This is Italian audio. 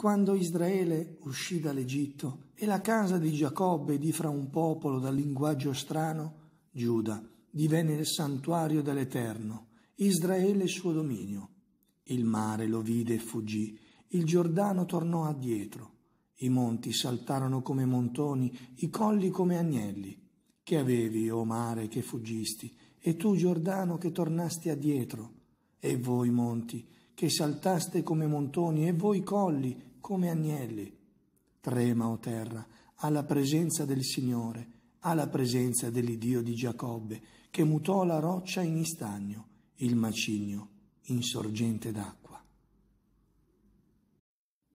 quando Israele uscì dall'Egitto e la casa di Giacobbe di fra un popolo dal linguaggio strano, Giuda, divenne il santuario dell'Eterno, Israele il suo dominio. Il mare lo vide e fuggì, il Giordano tornò addietro, i monti saltarono come montoni, i colli come agnelli. Che avevi, o oh mare, che fuggisti, e tu, Giordano, che tornasti addietro, e voi, monti, che saltaste come montoni, e voi, colli, come agnelli. Trema, o terra, alla presenza del Signore, alla presenza dell'Iddio di Giacobbe, che mutò la roccia in istagno, il macigno in sorgente d'acqua.